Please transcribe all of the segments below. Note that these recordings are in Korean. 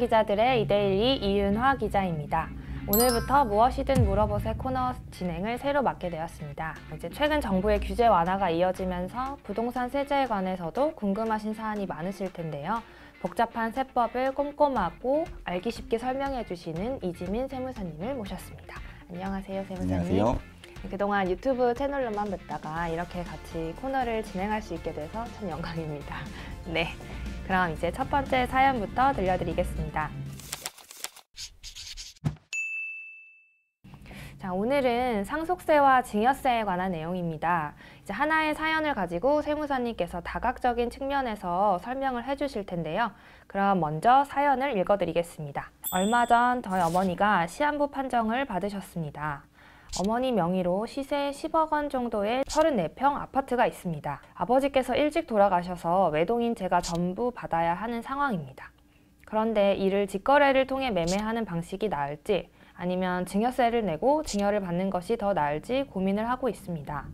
기자들의 이데일리 이윤화 기자입니다. 오늘부터 무엇이든 물어보세 코너 진행을 새로 맡게 되었습니다. 이제 최근 정부의 규제 완화가 이어지면서 부동산 세제에 관해서도 궁금하신 사안이 많으실 텐데요. 복잡한 세법을 꼼꼼하고 알기 쉽게 설명해 주시는 이지민 세무사님을 모셨습니다. 안녕하세요, 세무사님. 안녕하세요. 네, 그동안 유튜브 채널로만 뵙다가 이렇게 같이 코너를 진행할 수 있게 돼서 참 영광입니다. 네. 그럼 이제 첫 번째 사연부터 들려드리겠습니다. 자, 오늘은 상속세와 증여세에 관한 내용입니다. 이제 하나의 사연을 가지고 세무사님께서 다각적인 측면에서 설명을 해주실 텐데요. 그럼 먼저 사연을 읽어드리겠습니다. 얼마 전 저희 어머니가 시한부 판정을 받으셨습니다. 어머니 명의로 시세 10억 원 정도의 34평 아파트가 있습니다. 아버지께서 일찍 돌아가셔서 외동인 제가 전부 받아야 하는 상황입니다. 그런데 이를 직거래를 통해 매매하는 방식이 나을지 아니면 증여세를 내고 증여를 받는 것이 더 나을지 고민을 하고 있습니다.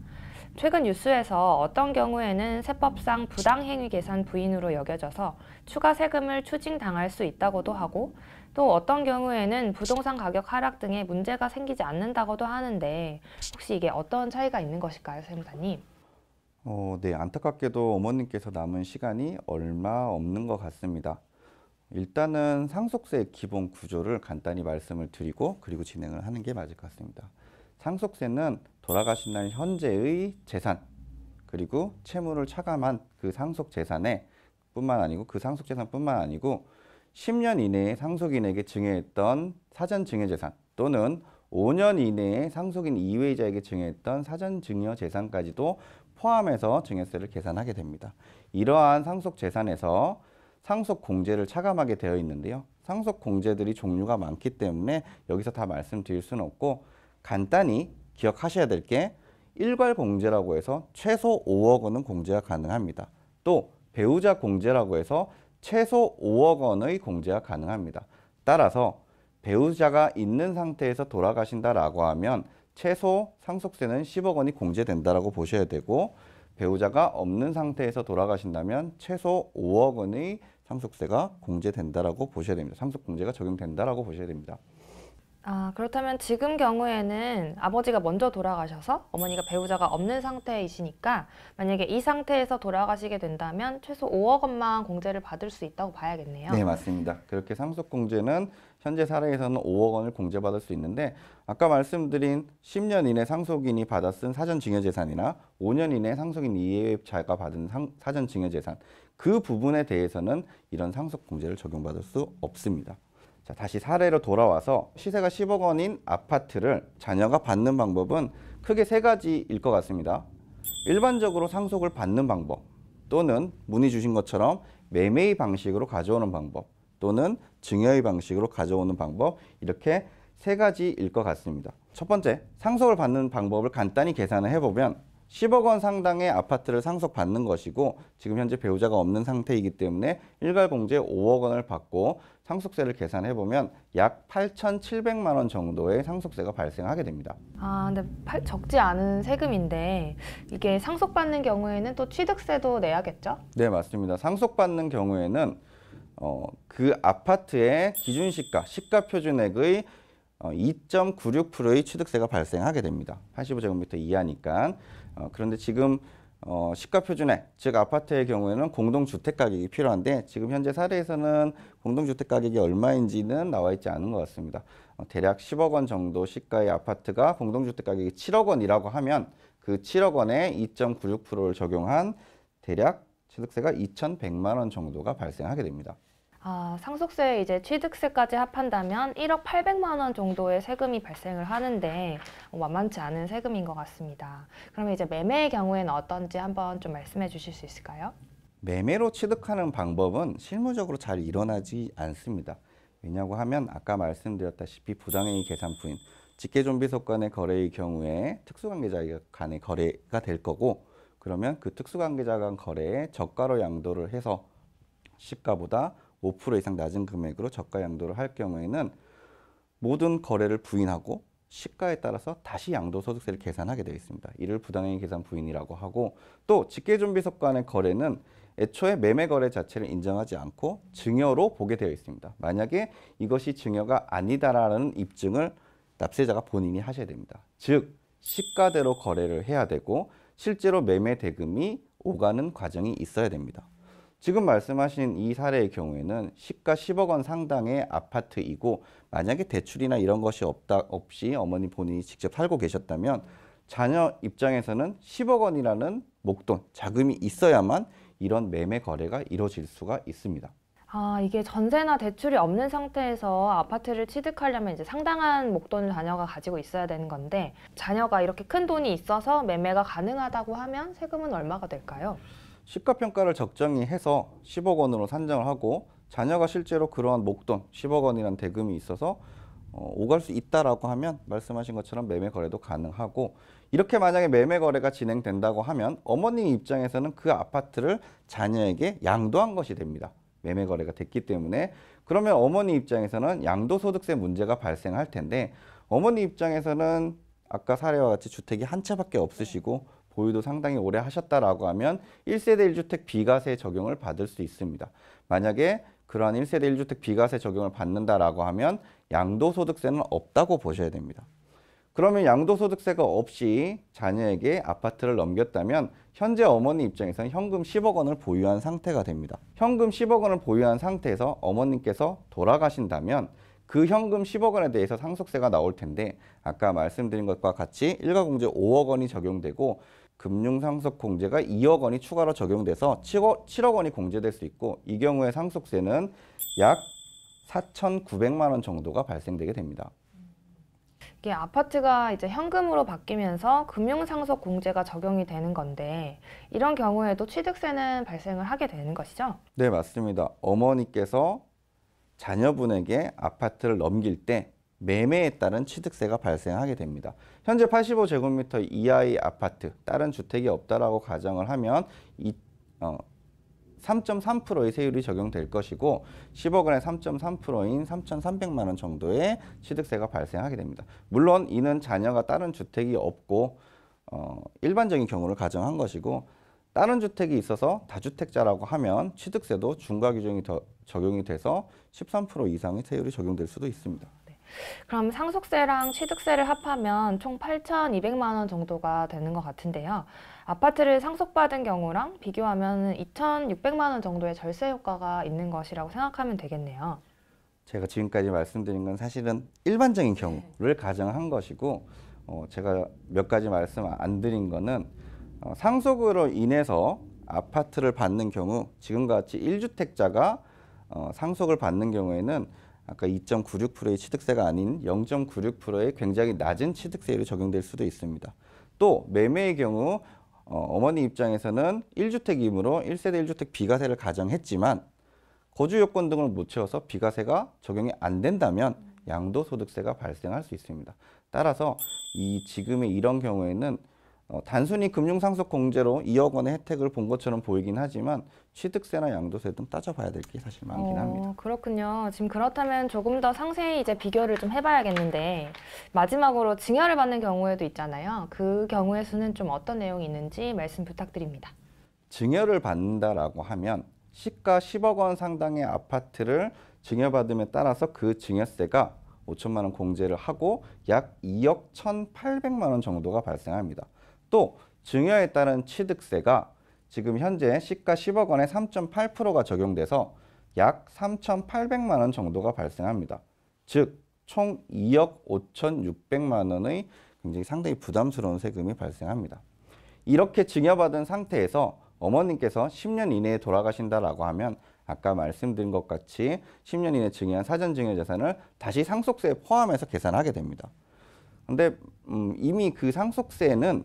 최근 뉴스에서 어떤 경우에는 세법상 부당행위 계산 부인으로 여겨져서 추가 세금을 추징당할 수 있다고도 하고 또 어떤 경우에는 부동산 가격 하락 등의 문제가 생기지 않는다고도 하는데 혹시 이게 어떤 차이가 있는 것일까요, 선생님? 어, 네, 안타깝게도 어머님께서 남은 시간이 얼마 없는 것 같습니다. 일단은 상속세의 기본 구조를 간단히 말씀을 드리고 그리고 진행을 하는 게 맞을 것 같습니다. 상속세는 돌아가신 날 현재의 재산 그리고 채무를 차감한 그 상속 재산에 뿐만 아니고 그 상속 재산뿐만 아니고 10년 이내에 상속인에게 증여했던 사전 증여 재산 또는 5년 이내에 상속인 이외자에게 증여했던 사전 증여 재산까지도 포함해서 증여세를 계산하게 됩니다. 이러한 상속 재산에서 상속 공제를 차감하게 되어 있는데요. 상속 공제들이 종류가 많기 때문에 여기서 다 말씀드릴 수는 없고 간단히 기억하셔야 될 게 일괄 공제라고 해서 최소 5억 원은 공제가 가능합니다. 또 배우자 공제라고 해서 최소 5억 원의 공제가 가능합니다. 따라서 배우자가 있는 상태에서 돌아가신다라고 하면 최소 상속세는 10억 원이 공제된다라고 보셔야 되고 배우자가 없는 상태에서 돌아가신다면 최소 5억 원의 상속세가 공제된다라고 보셔야 됩니다. 상속공제가 적용된다라고 보셔야 됩니다. 아, 그렇다면 지금 경우에는 아버지가 먼저 돌아가셔서 어머니가 배우자가 없는 상태이시니까 만약에 이 상태에서 돌아가시게 된다면 최소 5억 원만 공제를 받을 수 있다고 봐야겠네요. 네, 맞습니다. 그렇게 상속공제는 현재 사례에서는 5억 원을 공제받을 수 있는데 아까 말씀드린 10년 이내 상속인이 받아쓴 사전증여재산이나 5년 이내 상속인 이해자가 받은 상, 사전증여재산 그 부분에 대해서는 이런 상속공제를 적용받을 수 없습니다. 자, 다시 사례로 돌아와서 시세가 10억 원인 아파트를 자녀가 받는 방법은 크게 세 가지일 것 같습니다. 일반적으로 상속을 받는 방법 또는 문의 주신 것처럼 매매의 방식으로 가져오는 방법 또는 증여의 방식으로 가져오는 방법 이렇게 세 가지일 것 같습니다. 첫 번째, 상속을 받는 방법을 간단히 계산을 해보면 10억 원 상당의 아파트를 상속받는 것이고 지금 현재 배우자가 없는 상태이기 때문에 일괄공제 5억 원을 받고 상속세를 계산해 보면 약 8,700만 원 정도의 상속세가 발생하게 됩니다. 아, 근데 팔, 적지 않은 세금인데 이게 상속받는 경우에는 또 취득세도 내야겠죠? 네, 맞습니다. 상속받는 경우에는 어, 그 아파트의 기준 시가, 시가 표준액의 2.96%의 어, 취득세가 발생하게 됩니다. 85제곱미터 이하니까. 어, 그런데 지금 어, 시가표준에즉 아파트의 경우에는 공동주택가격이 필요한데 지금 현재 사례에서는 공동주택가격이 얼마인지는 나와 있지 않은 것 같습니다. 어, 대략 10억 원 정도 시가의 아파트가 공동주택가격이 7억 원이라고 하면 그 7억 원에 2.96%를 적용한 대략 취득세가 2,100만 원 정도가 발생하게 됩니다. 아, 상속세 이제 취득세까지 합한다면 1억 800만 원 정도의 세금이 발생을 하는데 만만치 않은 세금인 것 같습니다. 그러면 이제 매매의 경우에는 어떤지 한번 좀 말씀해 주실 수 있을까요? 매매로 취득하는 방법은 실무적으로 잘 일어나지 않습니다. 왜냐고 하면 아까 말씀드렸다시피 부당행위 계산 부인, 직계존비 속간의 거래의 경우에 특수관계자 간의 거래가 될 거고 그러면 그 특수관계자 간 거래에 저가로 양도를 해서 시가보다 5% 이상 낮은 금액으로 저가 양도를 할 경우에는 모든 거래를 부인하고 시가에 따라서 다시 양도소득세를 계산하게 되어 있습니다. 이를 부당행위 계산 부인이라고 하고 또직계준비속관의 거래는 애초에 매매 거래 자체를 인정하지 않고 증여로 보게 되어 있습니다. 만약에 이것이 증여가 아니다라는 입증을 납세자가 본인이 하셔야 됩니다. 즉 시가대로 거래를 해야 되고 실제로 매매 대금이 오가는 과정이 있어야 됩니다. 지금 말씀하신 이 사례의 경우에는 시가 10억 원 상당의 아파트이고 만약에 대출이나 이런 것이 없다 없이 어머니 본인이 직접 살고 계셨다면 자녀 입장에서는 10억 원이라는 목돈 자금이 있어야만 이런 매매 거래가 이루어질 수가 있습니다. 아, 이게 전세나 대출이 없는 상태에서 아파트를 취득하려면 이제 상당한 목돈을 자녀가 가지고 있어야 되는 건데 자녀가 이렇게 큰 돈이 있어서 매매가 가능하다고 하면 세금은 얼마가 될까요? 시가평가를 적정히 해서 10억 원으로 산정을 하고 자녀가 실제로 그러한 목돈 10억 원이라는 대금이 있어서 어, 오갈 수 있다라고 하면 말씀하신 것처럼 매매 거래도 가능하고 이렇게 만약에 매매 거래가 진행된다고 하면 어머니 입장에서는 그 아파트를 자녀에게 양도한 것이 됩니다. 매매 거래가 됐기 때문에 그러면 어머니 입장에서는 양도소득세 문제가 발생할 텐데 어머니 입장에서는 아까 사례와 같이 주택이 한 채밖에 없으시고 보유도 상당히 오래 하셨다라고 하면 1세대 1주택 비과세 적용을 받을 수 있습니다. 만약에 그러한 1세대 1주택 비과세 적용을 받는다라고 하면 양도소득세는 없다고 보셔야 됩니다. 그러면 양도소득세가 없이 자녀에게 아파트를 넘겼다면 현재 어머니 입장에서는 현금 10억 원을 보유한 상태가 됩니다. 현금 10억 원을 보유한 상태에서 어머님께서 돌아가신다면 그 현금 10억 원에 대해서 상속세가 나올 텐데 아까 말씀드린 것과 같이 일가공제 5억 원이 적용되고 금융상속 공제가 2억 원이 추가로 적용돼서 7억, 7억 원이 공제될 수 있고 이 경우에 상속세는 약 4,900만 원 정도가 발생되게 됩니다. 이게 아파트가 이제 현금으로 바뀌면서 금융상속 공제가 적용이 되는 건데 이런 경우에도 취득세는 발생을 하게 되는 것이죠? 네, 맞습니다. 어머니께서 자녀분에게 아파트를 넘길 때 매매에 따른 취득세가 발생하게 됩니다. 현재 85제곱미터 이하의 아파트, 다른 주택이 없다라고 가정을 하면 이, 어, 3.3%의 세율이 적용될 것이고 10억 원에 3.3%인 3,300만 원 정도의 취득세가 발생하게 됩니다. 물론 이는 자녀가 다른 주택이 없고 어, 일반적인 경우를 가정한 것이고 다른 주택이 있어서 다주택자라고 하면 취득세도 중과 규정이 더 적용이 돼서 13% 이상의 세율이 적용될 수도 있습니다. 그럼 상속세랑 취득세를 합하면 총 8,200만 원 정도가 되는 것 같은데요. 아파트를 상속받은 경우랑 비교하면 2,600만 원 정도의 절세 효과가 있는 것이라고 생각하면 되겠네요. 제가 지금까지 말씀드린 건 사실은 일반적인 네. 경우를 가정한 것이고 어, 제가 몇 가지 말씀 안 드린 거는 어, 상속으로 인해서 아파트를 받는 경우 지금과 같이 일주택자가 어, 상속을 받는 경우에는 아까 2.96%의 취득세가 아닌 0.96%의 굉장히 낮은 취득세율이 적용될 수도 있습니다. 또 매매의 경우 어, 머니 입장에서는 1주택이므로 1세대 1주택 비과세를 가정했지만 거주 요건 등을 못 채워서 비과세가 적용이 안 된다면 양도소득세가 발생할 수 있습니다. 따라서 이 지금의 이런 경우에는 어, 단순히 금융상속공제로 2억 원의 혜택을 본 것처럼 보이긴 하지만 취득세나 양도세 등 따져봐야 될 게 사실 많긴 어, 합니다. 그렇군요. 지금 그렇다면 조금 더 상세히 이제 비교를 좀 해봐야겠는데 마지막으로 증여를 받는 경우에도 있잖아요. 그 경우의 수는 좀 어떤 내용이 있는지 말씀 부탁드립니다. 증여를 받는다라고 하면 시가 10억 원 상당의 아파트를 증여받음에 따라서 그 증여세가 5천만 원 공제를 하고 약 2억 1,800만 원 정도가 발생합니다. 또 증여에 따른 취득세가 지금 현재 시가 10억 원에 3.8%가 적용돼서 약 3,800만 원 정도가 발생합니다. 즉, 총 2억 5,600만 원의 굉장히 상당히 부담스러운 세금이 발생합니다. 이렇게 증여받은 상태에서 어머님께서 10년 이내에 돌아가신다라고 하면 아까 말씀드린 것 같이 10년 이내 에 증여한 사전 증여 재산을 다시 상속세에 포함해서 계산하게 됩니다. 그런데 음, 이미 그 상속세는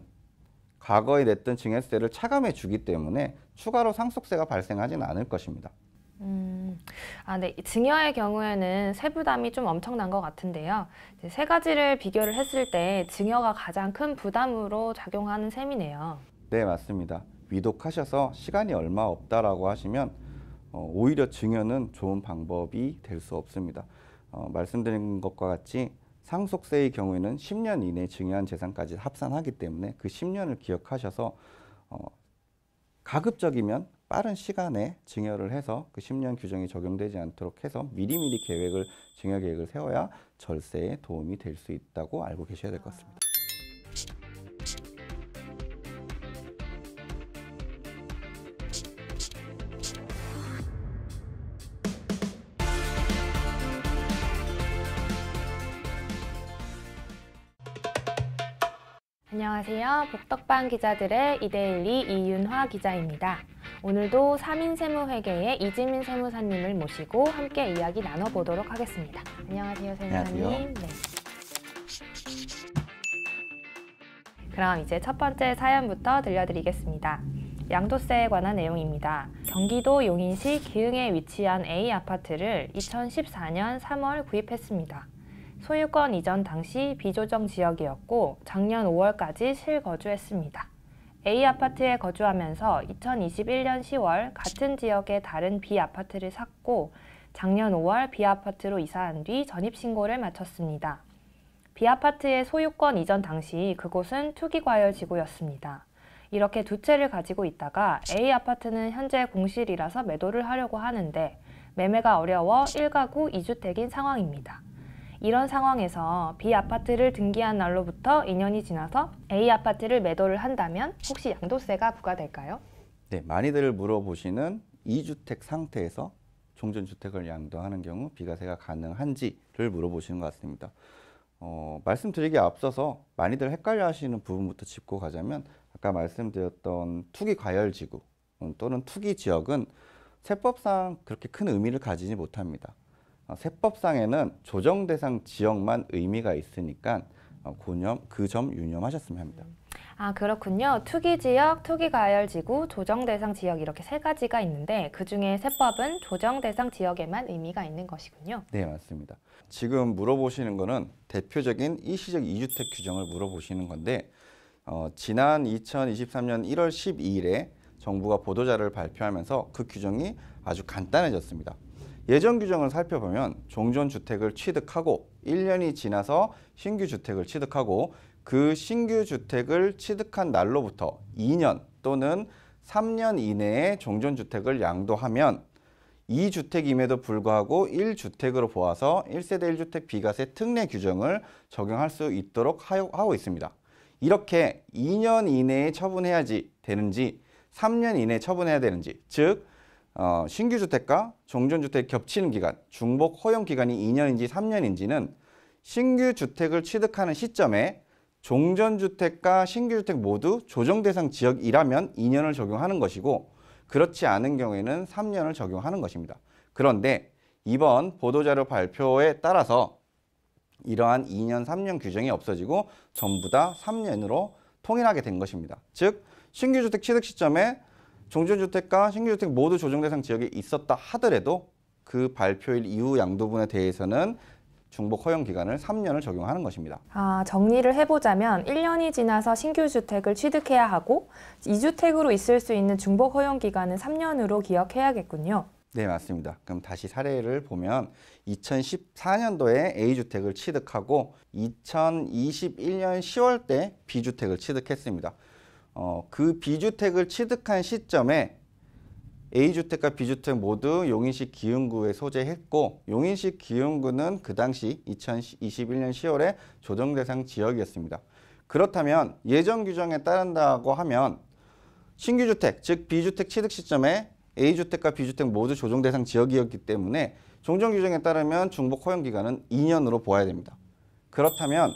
과거에 냈던 증여세를 차감해 주기 때문에 추가로 상속세가 발생하진 않을 것입니다. 음, 아, 네. 증여의 경우에는 세부담이 좀 엄청난 것 같은데요. 세 가지를 비교를 했을 때 증여가 가장 큰 부담으로 작용하는 셈이네요. 네, 맞습니다. 위독하셔서 시간이 얼마 없다라고 하시면 어, 오히려 증여는 좋은 방법이 될 수 없습니다. 어, 말씀드린 것과 같이 상속세의 경우에는 10년 이내 증여한 재산까지 합산하기 때문에 그 10년을 기억하셔서 어, 가급적이면 빠른 시간에 증여를 해서 그 10년 규정이 적용되지 않도록 해서 미리미리 계획을 증여 계획을 세워야 절세에 도움이 될 수 있다고 알고 계셔야 될 것 같습니다. 안녕하세요. 복덕방 기자들의 이데일리 이윤화 기자입니다. 오늘도 3인 세무회계의 이지민 세무사님을 모시고 함께 이야기 나눠보도록 하겠습니다. 안녕하세요, 세무사님. 안녕하세요. 네. 그럼 이제 첫 번째 사연부터 들려드리겠습니다. 양도세에 관한 내용입니다. 경기도 용인시 기흥에 위치한 A 아파트를 2014년 3월 구입했습니다. 소유권 이전 당시 비조정 지역이었고 작년 5월까지 실거주했습니다. A 아파트에 거주하면서 2021년 10월 같은 지역의 다른 B 아파트를 샀고 작년 5월 B 아파트로 이사한 뒤 전입신고를 마쳤습니다. B 아파트의 소유권 이전 당시 그곳은 투기과열지구였습니다. 이렇게 두 채를 가지고 있다가 A 아파트는 현재 공실이라서 매도를 하려고 하는데 매매가 어려워 1가구 2주택인 상황입니다. 이런 상황에서 B 아파트를 등기한 날로부터 2년이 지나서 A 아파트를 매도를 한다면 혹시 양도세가 부과될까요? 네, 많이들 물어보시는 2주택 상태에서 종전주택을 양도하는 경우 비과세가 가능한지를 물어보시는 것 같습니다. 어, 말씀드리기 앞서서 많이들 헷갈려 하시는 부분부터 짚고 가자면 아까 말씀드렸던 투기 과열 지구 또는 투기 지역은 세법상 그렇게 큰 의미를 가지지 못합니다. 어, 세법상에는 조정 대상 지역만 의미가 있으니까 고념 어, 그점 그 유념하셨으면 합니다. 아 그렇군요. 투기 지역, 투기 가열 지구, 조정 대상 지역 이렇게 세 가지가 있는데 그 중에 세법은 조정 대상 지역에만 의미가 있는 것이군요. 네 맞습니다. 지금 물어보시는 거는 대표적인 일시적 이주택 규정을 물어보시는 건데 어, 지난 2023년 1월 12일에 정부가 보도자를 발표하면서 그 규정이 아주 간단해졌습니다. 예전 규정을 살펴보면 종전 주택을 취득하고 1년이 지나서 신규 주택을 취득하고 그 신규 주택을 취득한 날로부터 2년 또는 3년 이내에 종전 주택을 양도하면 2주택임에도 불구하고 1주택으로 보아서 1세대 1주택 비과세 특례 규정을 적용할 수 있도록 하고 있습니다. 이렇게 2년 이내에 처분해야지 되는지 3년 이내에 처분해야 되는지 즉 어, 신규 주택과 종전 주택 겹치는 기간, 중복 허용 기간이 2년인지 3년인지는 신규 주택을 취득하는 시점에 종전 주택과 신규 주택 모두 조정 대상 지역이라면 2년을 적용하는 것이고 그렇지 않은 경우에는 3년을 적용하는 것입니다. 그런데 이번 보도자료 발표에 따라서 이러한 2년, 3년 규정이 없어지고 전부 다 3년으로 통일하게 된 것입니다. 즉, 신규 주택 취득 시점에 종전주택과 신규주택 모두 조정대상 지역에 있었다 하더라도 그 발표일 이후 양도분에 대해서는 중복 허용 기간을 3년을 적용하는 것입니다. 아, 정리를 해보자면 1년이 지나서 신규 주택을 취득해야 하고 2주택으로 있을 수 있는 중복 허용 기간은 3년으로 기억해야겠군요. 네, 맞습니다. 그럼 다시 사례를 보면 2014년도에 A주택을 취득하고 2021년 10월 때 B주택을 취득했습니다. 어, 그비주택을 취득한 시점에 A주택과 B주택 모두 용인시 기흥구에 소재했고 용인시 기흥구는 그 당시 2021년 10월에 조정 대상 지역이었습니다. 그렇다면 예정 규정에 따른다고 하면 신규 주택, 즉 B주택 취득 시점에 A주택과 B주택 모두 조정 대상 지역이었기 때문에 종전 규정에 따르면 중복 허용 기간은 2년으로 보아야 됩니다. 그렇다면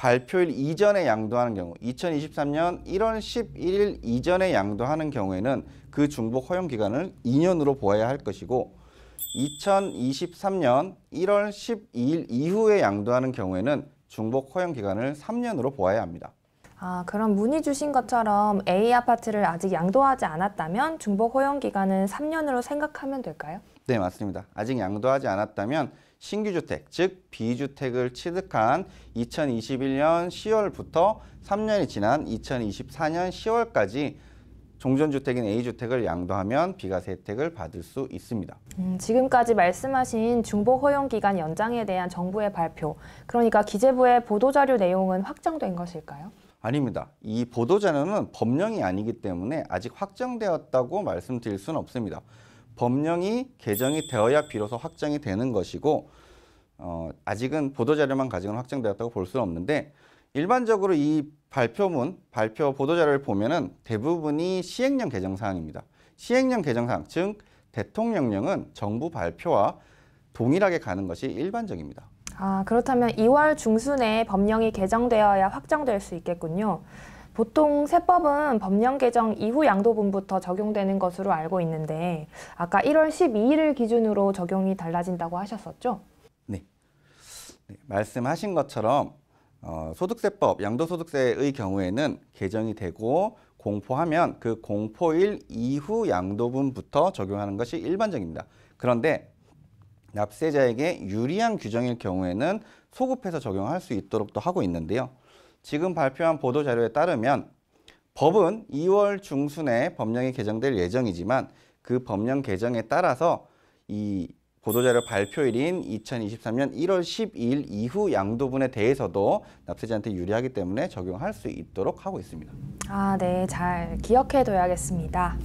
발표일 이전에 양도하는 경우 2023년 1월 11일 이전에 양도하는 경우에는 그 중복 허용 기간을 2년으로 보아야 할 것이고 2023년 1월 12일 이후에 양도하는 경우에는 중복 허용 기간을 3년으로 보아야 합니다. 아, 그럼 문의 주신 것처럼 A 아파트를 아직 양도하지 않았다면 중복 허용 기간은 3년으로 생각하면 될까요? 네, 맞습니다. 아직 양도하지 않았다면 신규주택, 즉 비주택을 취득한 2021년 10월부터 3년이 지난 2024년 10월까지 종전주택인 A주택을 양도하면 비과세 혜택을 받을 수 있습니다. 음, 지금까지 말씀하신 중보 허용기간 연장에 대한 정부의 발표, 그러니까 기재부의 보도자료 내용은 확정된 것일까요? 아닙니다. 이 보도자료는 법령이 아니기 때문에 아직 확정되었다고 말씀드릴 수는 없습니다. 법령이 개정이 되어야 비로소 확정이 되는 것이고 어, 아직은 보도자료만 가지고는 확정되었다고 볼 수는 없는데 일반적으로 이 발표문, 발표 보도자료를 보면은 대부분이 시행령 개정 사항입니다. 시행령 개정 사항, 즉 대통령령은 정부 발표와 동일하게 가는 것이 일반적입니다. 아, 그렇다면 2월 중순에 법령이 개정되어야 확정될 수 있겠군요. 보통 세법은 법령 개정 이후 양도분부터 적용되는 것으로 알고 있는데 아까 1월 12일을 기준으로 적용이 달라진다고 하셨었죠? 네. 네 말씀하신 것처럼 어, 소득세법 양도소득세의 경우에는 개정이 되고 공포하면 그 공포일 이후 양도분부터 적용하는 것이 일반적입니다. 그런데 납세자에게 유리한 규정일 경우에는 소급해서 적용할 수 있도록 도 하고 있는데요. 지금 발표한 보도자료에 따르면 법은 2월 중순에 법령이 개정될 예정이지만 그 법령 개정에 따라서 이 보도자료 발표일인 2023년 1월 12일 이후 양도분에 대해서도 납세자한테 유리하기 때문에 적용할 수 있도록 하고 있습니다. 아, 네. 잘 기억해둬야겠습니다.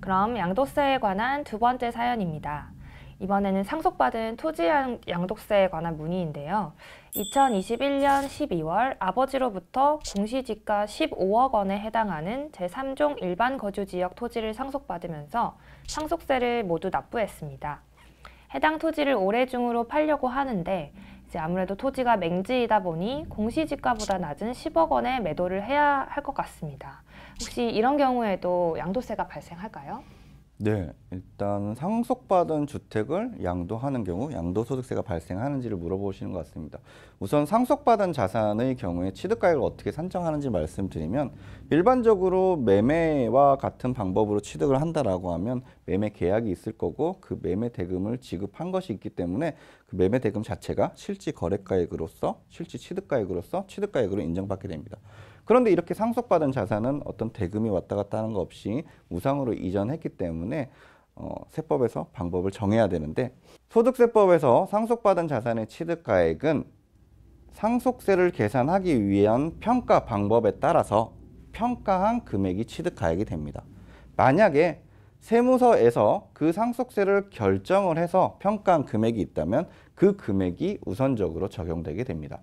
그럼 양도세에 관한 두 번째 사연입니다. 이번에는 상속받은 토지 양도세에 관한 문의인데요. 2021년 12월 아버지로부터 공시지가 15억 원에 해당하는 제3종 일반 거주지역 토지를 상속받으면서 상속세를 모두 납부했습니다. 해당 토지를 올해 중으로 팔려고 하는데 이제 아무래도 토지가 맹지이다 보니 공시지가보다 낮은 10억 원에 매도를 해야 할 것 같습니다. 혹시 이런 경우에도 양도세가 발생할까요? 네, 일단 상속받은 주택을 양도하는 경우 양도소득세가 발생하는지를 물어보시는 것 같습니다. 우선 상속받은 자산의 경우에 취득가액을 어떻게 산정하는지 말씀드리면 일반적으로 매매와 같은 방법으로 취득을 한다라고 하면 매매 계약이 있을 거고 그 매매 대금을 지급한 것이 있기 때문에 그 매매 대금 자체가 실지 거래가액으로서 실지 취득가액으로서 취득가액으로 인정받게 됩니다. 그런데 이렇게 상속받은 자산은 어떤 대금이 왔다 갔다 하는 거 없이 무상으로 이전했기 때문에 어, 세법에서 방법을 정해야 되는데 소득세법에서 상속받은 자산의 취득가액은 상속세를 계산하기 위한 평가 방법에 따라서 평가한 금액이 취득가액이 됩니다. 만약에 세무서에서 그 상속세를 결정을 해서 평가한 금액이 있다면 그 금액이 우선적으로 적용되게 됩니다.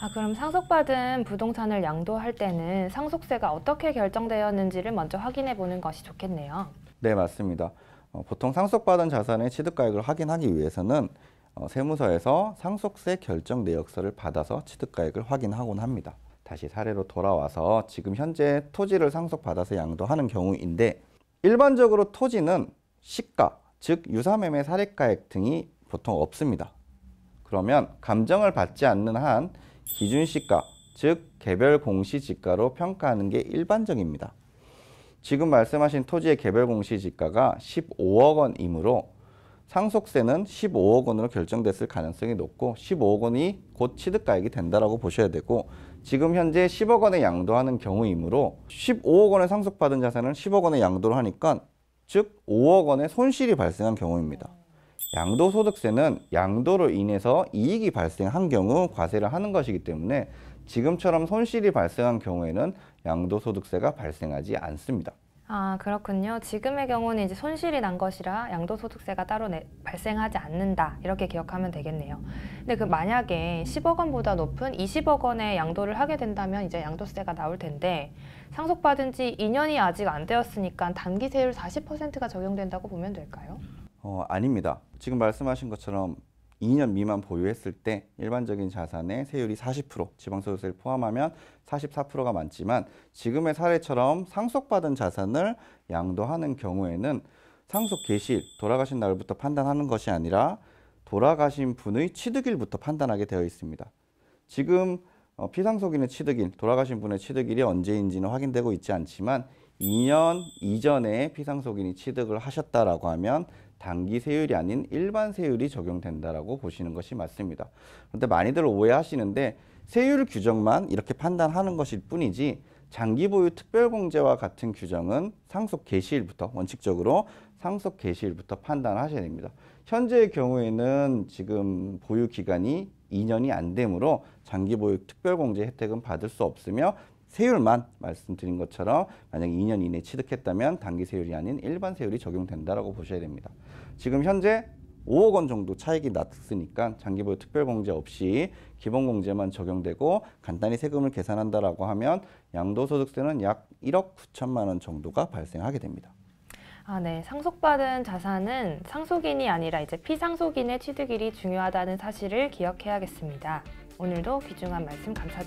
아, 그럼 상속받은 부동산을 양도할 때는 상속세가 어떻게 결정되었는지를 먼저 확인해 보는 것이 좋겠네요. 네, 맞습니다. 어, 보통 상속받은 자산의 취득가액을 확인하기 위해서는 어, 세무서에서 상속세 결정 내역서를 받아서 취득가액을 확인하곤 합니다. 다시 사례로 돌아와서 지금 현재 토지를 상속받아서 양도하는 경우인데 일반적으로 토지는 시가, 즉 유사매매 사례가액 등이 보통 없습니다. 그러면 감정을 받지 않는 한 기준시가, 즉 개별 공시지가로 평가하는 게 일반적입니다. 지금 말씀하신 토지의 개별 공시지가가 15억 원이므로 상속세는 15억 원으로 결정됐을 가능성이 높고 15억 원이 곧 취득가액이 된다고 보셔야 되고 지금 현재 10억 원에 양도하는 경우이므로 15억 원에 상속받은 자산을 10억 원에 양도를 하니까 즉 5억 원의 손실이 발생한 경우입니다. 양도소득세는 양도로 인해서 이익이 발생한 경우 과세를 하는 것이기 때문에 지금처럼 손실이 발생한 경우에는 양도소득세가 발생하지 않습니다. 아 그렇군요. 지금의 경우는 이제 손실이 난 것이라 양도소득세가 따로 내, 발생하지 않는다 이렇게 기억하면 되겠네요. 근데 그 만약에 10억 원보다 높은 20억 원의 양도를 하게 된다면 이제 양도세가 나올 텐데 상속받은 지 2년이 아직 안 되었으니까 단기세율 40%가 적용된다고 보면 될까요? 어, 아닙니다. 지금 말씀하신 것처럼 2년 미만 보유했을 때 일반적인 자산의 세율이 40% 지방소득세를 포함하면 44%가 많지만 지금의 사례처럼 상속받은 자산을 양도하는 경우에는 상속 개시일 돌아가신 날부터 판단하는 것이 아니라 돌아가신 분의 취득일부터 판단하게 되어 있습니다. 지금 어, 피상속인의 취득일 돌아가신 분의 취득일이 언제인지는 확인되고 있지 않지만 2년 이전에 피상속인이 취득을 하셨다라고 하면 단기 세율이 아닌 일반 세율이 적용된다라고 보시는 것이 맞습니다. 그런데 많이들 오해하시는데 세율 규정만 이렇게 판단하는 것일 뿐이지 장기 보유 특별공제와 같은 규정은 상속 개시일부터 원칙적으로 상속 개시일부터 판단하셔야 됩니다. 현재의 경우에는 지금 보유 기간이 2년이 안 되므로 장기 보유 특별공제 혜택은 받을 수 없으며 세율만 말씀드린 것처럼 만약 2년 이내에 취득했다면 단기 세율이 아닌 일반 세율이 적용된다라고 보셔야 됩니다. 지금 현재 5억 원 정도 차익이 났으니까 장기보유 특별공제 없이 기본공제만 적용되고 간단히 세금을 계산한다라고 하면 양도소득세는 약 1억 9천만 원 정도가 발생하게 됩니다. 아, 네. 상속받은 자산은 상속인이 아니라 이제 피상속인의 취득일이 중요하다는 사실을 기억해야겠습니다. 오늘도 귀중한 말씀 감사드립니다.